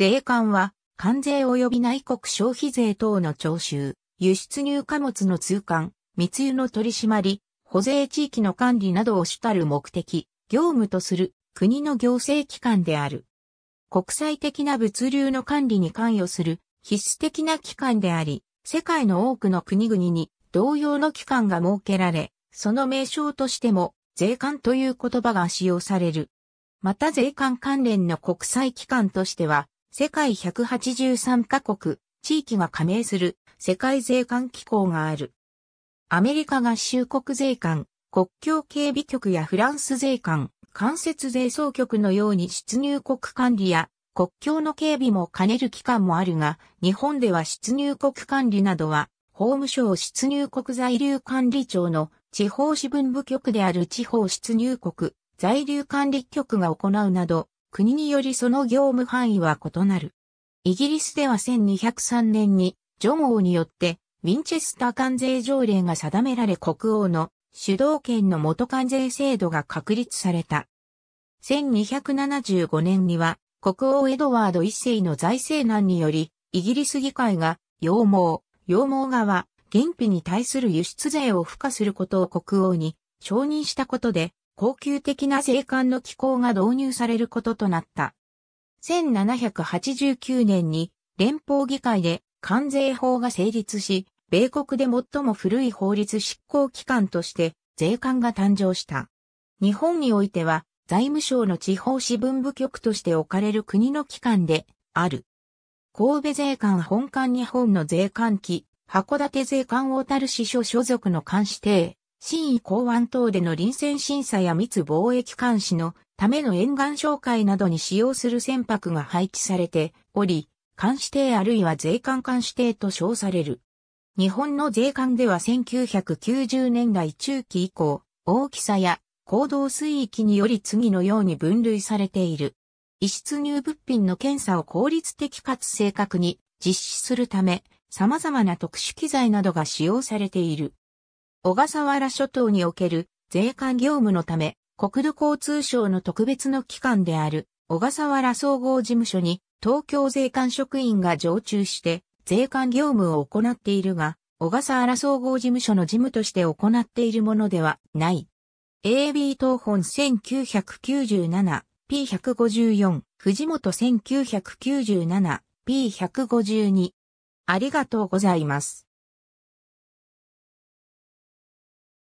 税関は、関税及び内国消費税等の徴収、輸出入貨物の通関、密輸の取り締まり、保税地域の管理などを主たる目的、業務とする国の行政機関である。国際的な物流の管理に関与する必須的な機関であり、世界の多くの国々に同様の機関が設けられ、その名称としても税関という言葉が使用される。また税関関連の国際機関としては、世界183カ国、地域が加盟する世界税関機構がある。アメリカ合衆国税関、国境警備局やフランス税関、間接税総局のように出入国管理や国境の警備も兼ねる機関もあるが、日本では出入国管理などは、法務省出入国在留管理庁の地方支分部局である地方出入国在留管理局が行うなど、国によりその業務範囲は異なる。イギリスでは1203年に、ジョン王によって、ウィンチェスター関税条例が定められ国王の主導権の元関税制度が確立された。1275年には、国王エドワード一世の財政難により、イギリス議会が、羊毛、羊毛側、原皮に対する輸出税を付加することを国王に承認したことで、恒久的な税関の機構が導入されることとなった。1789年に連邦議会で関税法が成立し、米国で最も古い法律執行機関として税関が誕生した。日本においては財務省の地方支分部局として置かれる国の機関である。神戸税関本館日本の税関機、函館税関小樽支所所属の監視艇、新位港湾等での臨戦審査や密貿易監視のための沿岸紹介などに使用する船舶が配置されており、監視艇あるいは税関監視艇と称される。日本の税関では1990年代中期以降、大きさや行動水域により次のように分類されている。異出入物品の検査を効率的かつ正確に実施するため、様々な特殊機材などが使用されている。小笠原諸島における税関業務のため、国土交通省の特別の機関である小笠原総合事務所に東京税関職員が常駐して税関業務を行っているが、小笠原総合事務所の事務として行っているものではない。AB 東本 1997P154 藤本 1997P152 ありがとうございます。